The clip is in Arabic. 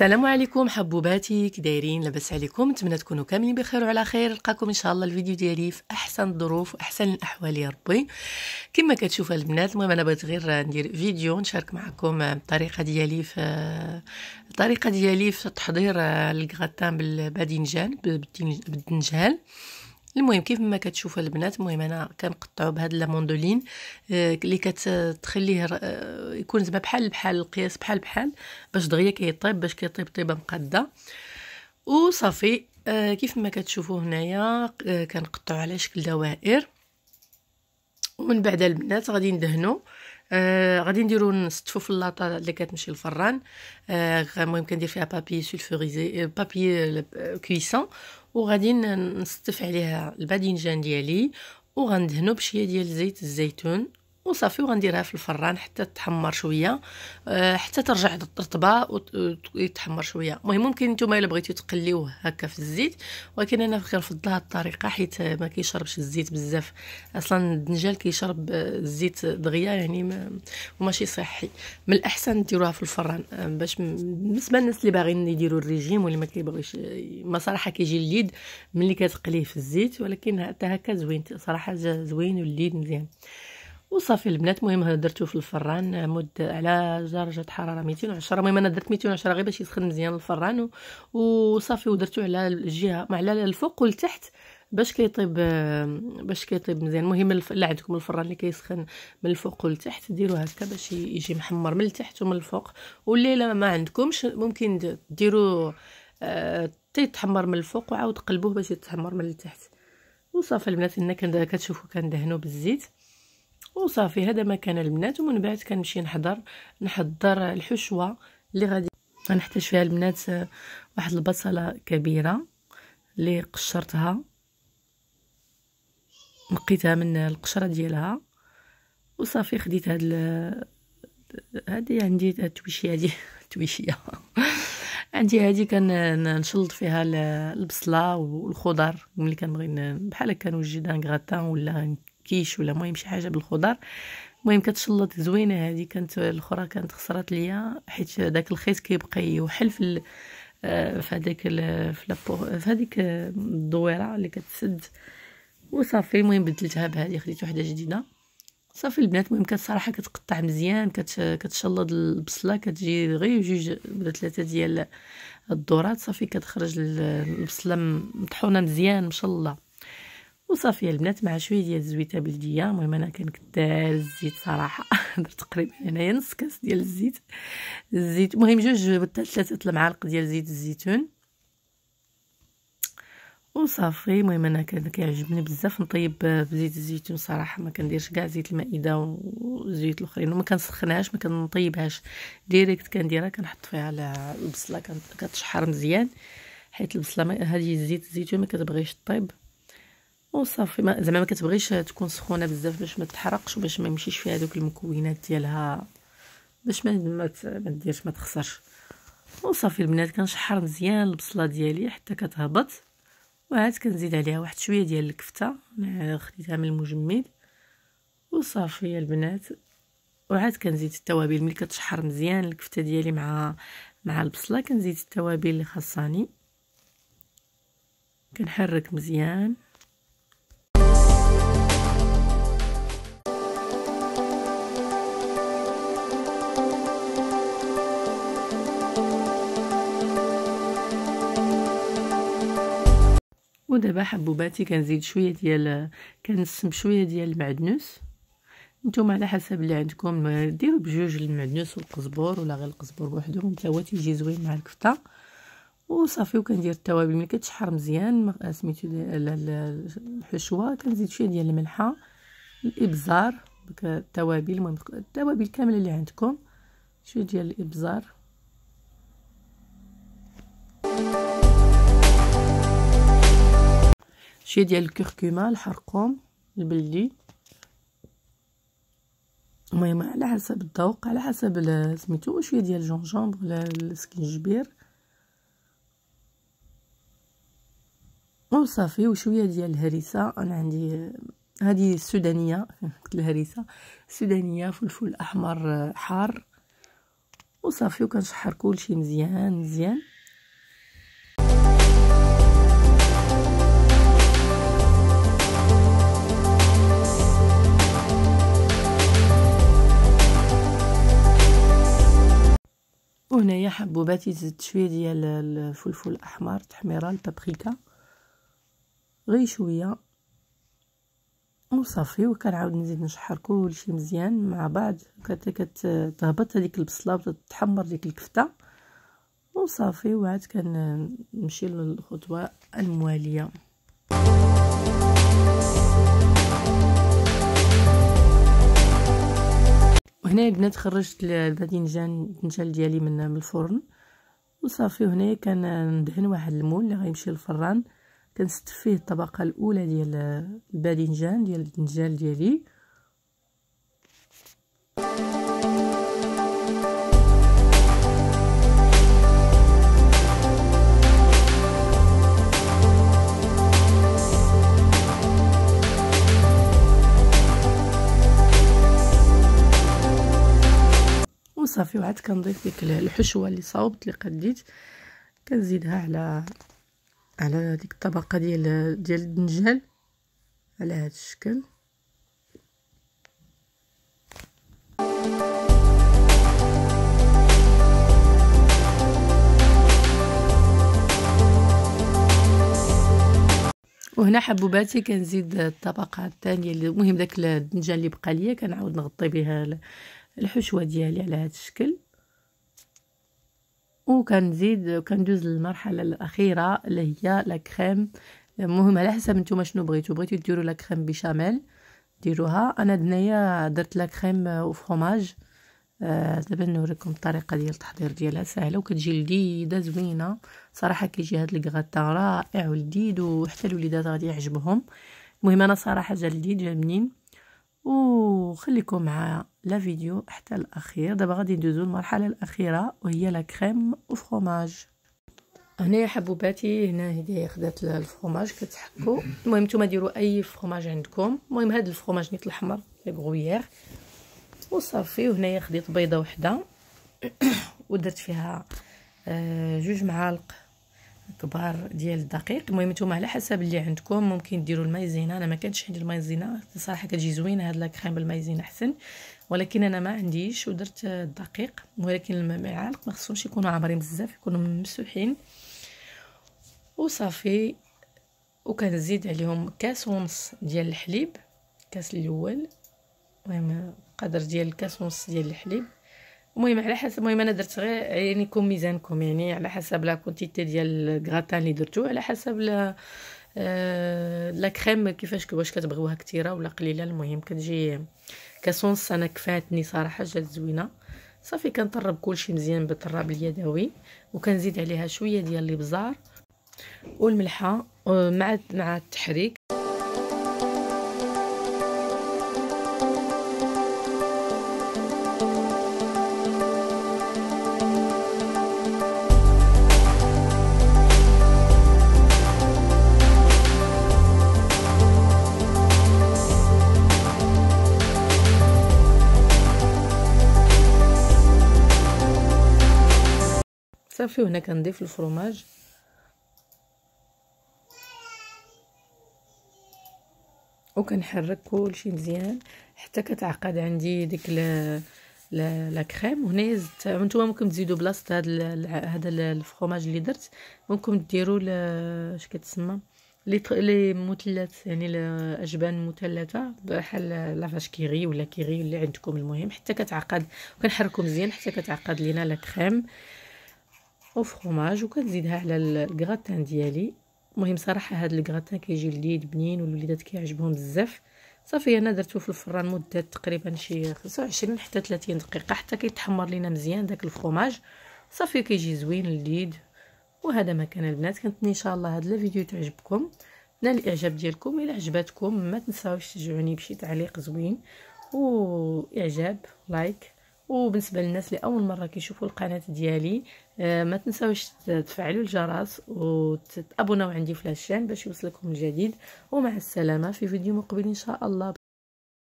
السلام عليكم حبوباتي كي دايرين لاباس عليكم نتمنى تكونوا كاملين بخير وعلى خير نلقاكم ان شاء الله الفيديو ديالي في احسن الظروف واحسن الاحوال يا ربي كما كتشوفوا البنات المهم انا بغيت غير ندير فيديو نشارك معكم الطريقه ديالي في الطريقه ديالي في تحضير الكغاتان بالباذنجان بالباذنجان المهم كيف ما كتشوف البنات المهم انا كنقطعو بهاد لاموندولين آه، اللي كتخليه آه، يكون زعما بحال بحال القياس بحال بحال باش دغيا كيطيب باش كيطيب طيبه مقاده وصافي آه، كيف ما كتشوفوا هنايا كنقطعو على شكل دوائر ومن بعد البنات غادي ندهنو آه غادي نديرو نستفو في اللاطا اللي كتمشي للفران المهم آه كندير فيها بابي سولفوريزي بابي كويسون وغادي نستف عليها الباذنجان ديالي وغندهنو بشويه ديال زيت الزيتون وصافي وغنديرها في الفران حتى تحمر شويه آه، حتى ترجع رطبه ويتحمر شويه المهم ممكن نتوما الا بغيتو تقليوه هكا في الزيت ولكن انا كنفضل هاد الطريقه حيت ما كيشربش الزيت بزاف اصلا الدنجال كيشرب آه، الزيت دغيا يعني وماشي صحي من الاحسن ديروها في الفران آه، باش بالنسبه للناس اللي باغيين يديروا الريجيم واللي ما كيبغيش ما صراحه كيجي اليد ملي كتقليه في الزيت ولكن حتى هكا زوين صراحه زوين والليد مزيان وصافي البنات المهم درتو في الفران مد على درجه حراره 210 المهم انا درت 210 غير باش يسخن مزيان الفران وصافي ودرتو على الجهه على الفوق والتحت باش كيطيب باش كيطيب مزيان المهم الا عندكم الفران اللي كيسخن من الفوق والتحت ديروا هكا باش يجي محمر من التحت ومن الفوق واللي لا ما عندكمش ممكن ديروا آه تيتحمر من الفوق وعاود قلبوه باش يتحمر من التحت وصافي البنات هنا كتشوفوا كندهنوا بالزيت وصافي هذا مكان البنات ومن بعد كنمشي نحضر نحضر الحشوه اللي غادي غنحتاج فيها البنات آه، واحد البصله كبيره اللي قشرتها نقيتها من القشره ديالها وصافي خديت هاد ال... هادي عندي التويشيه هادي التويشيه عندي هادي كنشلط فيها البصله والخضر ملي كنبغي بحال هكا نوجد ان غراتان ولا كيش ولا المهم شي حاجه بالخضر المهم كتشلط زوينه هذه كانت الاخرى كانت خسرات ليا حيت داك الخيط كيبقى يوحل في ال... آه، في هذيك في هذيك الدويره اللي كتسد وصافي المهم بدلتها بهذه خديت وحده جديده صافي البنات المهم كتصراحه كتقطع مزيان كت... كتشلط البصله كتجي غير جوج ولا ثلاثه ديال الدورات صافي كتخرج البصله مطحونه مزيان الله وصافي البنات مع شويه ديال الزويته بلديه المهم انا كنكثر الزيت صراحه درت تقريبا هنايا نص كاس ديال الزيت الزيت المهم جوج حتى ثلاثه المعالق ديال زيت الزيتون وصافي المهم انا كان كيعجبني بزاف نطيب بزيت الزيتون صراحه ما كنديرش كاع زيت المائده وزيت الاخرين وما كنسخنهاش ما كنطيبهاش ديريكت كنديرها كنحط فيها على البصله كتشحر مزيان حيت البصله هذه زيت الزيتون ما كتبغيش طيب وصافي ما زعما ما كتبغيش تكون سخونه بزاف باش ما تحرقش وباش ما يمشيش فيها دوك المكونات ديالها باش ما ما ديرش ما تخسرش وصافي البنات كنشحر مزيان البصله ديالي حتى كتهبط وعاد كنزيد عليها واحد شويه ديال الكفته خديتها من المجمد وصافي البنات وعاد كنزيد التوابل ملي كتشحر مزيان الكفته ديالي مع مع البصله كنزيد التوابل اللي خاصاني كنحرك مزيان ودابا حبوباتي كنزيد شويه ديال كنسم شويه ديال المعدنوس نتوما على حسب اللي عندكم ديروا بجوج المعدنوس والقزبر ولا غير القزبر بوحدو حتى هو تيجي زوين مع الكفته وصافي وكندير التوابل ملي كتشحر مزيان سميتو الحشوه كنزيد شويه ديال الملحه الابزار التوابل المهم التوابل كامله اللي عندكم شويه ديال الابزار شويه ديال الكركوما الحرقوم البلدي المهم على حسب الذوق على حسب سميتو شويه ديال الجونجومبر ولا السكنجبير وصافي وشويه ديال الهريسه انا عندي هذه السودانيه قلت الهريسه السودانيه فلفل احمر حار وصافي وكنشحر كلشي مزيان مزيان هنايا حبوباتي زدت شويه ديال الفلفل الاحمر تحميره البابريكا غير شويه وصافي وكنعاود نزيد نشحر كلشي مزيان مع بعض كتهبط هذيك البصله وتتحمر ديك الكفته وصافي وعاد كنمشي للخطوه المواليه وهنا البنات خرجت الباذنجان الدنجال ديالي من الفرن وصافي وهنايا كندهن واحد المول اللي غيمشي للفران كنستف فيه الطبقه الاولى ديال الباذنجان ديال الدنجال ديالي صافي وعاد كنضيف ديك الحشوه اللي صاوبت اللي قديت كنزيدها على على ديك الطبقه ديال ديال الدنجال على هذا الشكل وهنا حبوباتي كنزيد الطبقه الثانيه المهم داك الدنجال اللي بقى ليا كنعاود نغطي بها الحشوه ديالي على هذا الشكل وكنزيد كندوز للمرحله الاخيره اللي هي لا كريم المهم على حسب نتوما شنو بغيتو بغيتو ديروا لا كريم بيشاميل ديروها انا دنايا درت لا كريم وفرماج آه دابا نوريكم الطريقه ديال التحضير ديالها سهله وكتجي لذيذه زوينه صراحه كيجي هاد الكغاتان رائع ولذيذ وحتى الوليدات غادي يعجبهم المهم انا صراحه جا لذيذ جا منين وخليكم مع لا فيديو حتى الاخير دابا غادي ندوزو المرحله الاخيره وهي لا كريم وفرماج هنا يا حبوباتي هنا هدي خدات الفرماج كتحكو المهم نتوما ديروا اي فرماج عندكم المهم هذا الفرماج نيت الاحمر لي بغويير وصافي وهنايا خديت بيضه وحده ودرت فيها آه، جوج معالق كبار ديال الدقيق المهم نتوما على حسب اللي عندكم ممكن ديروا المايزينا انا ما كانتش عندي المايزينا صراحه كتجي زوينه هاد لاكريم بالمايزينا احسن ولكن انا ما عنديش ودرت الدقيق ولكن المعالق ما خصهمش يكونوا عامرين بزاف يكونوا ممسوحين وصافي وكنزيد عليهم كاس ونص ديال الحليب كاس الاول المهم قدر ديال كاس ونص ديال الحليب المهم على حسب المهم انا درت غير عينيكم ميزانكم يعني على حسب لا كونتيتي ديال الكغاتان اللي درتو على حسب لا آه، لا كريم كيفاش واش كتبغيوها كثيره ولا قليله المهم كتجي كاسونس انا كفاتني صراحه جات زوينه صافي كنطرب كلشي مزيان بالطراب اليدوي وكنزيد عليها شويه ديال الابزار والملحه آه، مع مع التحريك صافي وهنا كنضيف الفرماج وكنحرك كلشي مزيان حتى كتعقد عندي ديك لا كريم وهنا زدت نتوما ممكن تزيدوا بلاصه هذا هذا الفرماج اللي درت ممكن ديروا اش كتسمى لي لي مثلث يعني الاجبان مثلثه بحال لافاش كيري ولا كيري اللي عندكم المهم حتى كتعقد وكنحركو مزيان حتى كتعقد لينا لا كريم او فرماج وكنزيدها على الكغاتان ديالي المهم صراحه هاد الكغاتان كيجي لذيذ بنين والوليدات كيعجبهم بزاف صافي انا درتو في الفران مده تقريبا شي 25 حتى 30 دقيقه حتى كيتحمر لينا مزيان داك الفرماج صافي كيجي زوين لذيذ وهذا ما كان البنات كنتني ان شاء الله هذا الفيديو تعجبكم نال الاعجاب ديالكم الا عجبتكم ما تنساوش تشجعوني بشي تعليق زوين واعجاب لايك وبالنسبه للناس اللي اول مره كيشوفوا القناه ديالي آه، ما تنساوش تفعلوا الجرس وتتابوناو عندي في لاشين باش يوصلكم الجديد ومع السلامه في فيديو مقبل ان شاء الله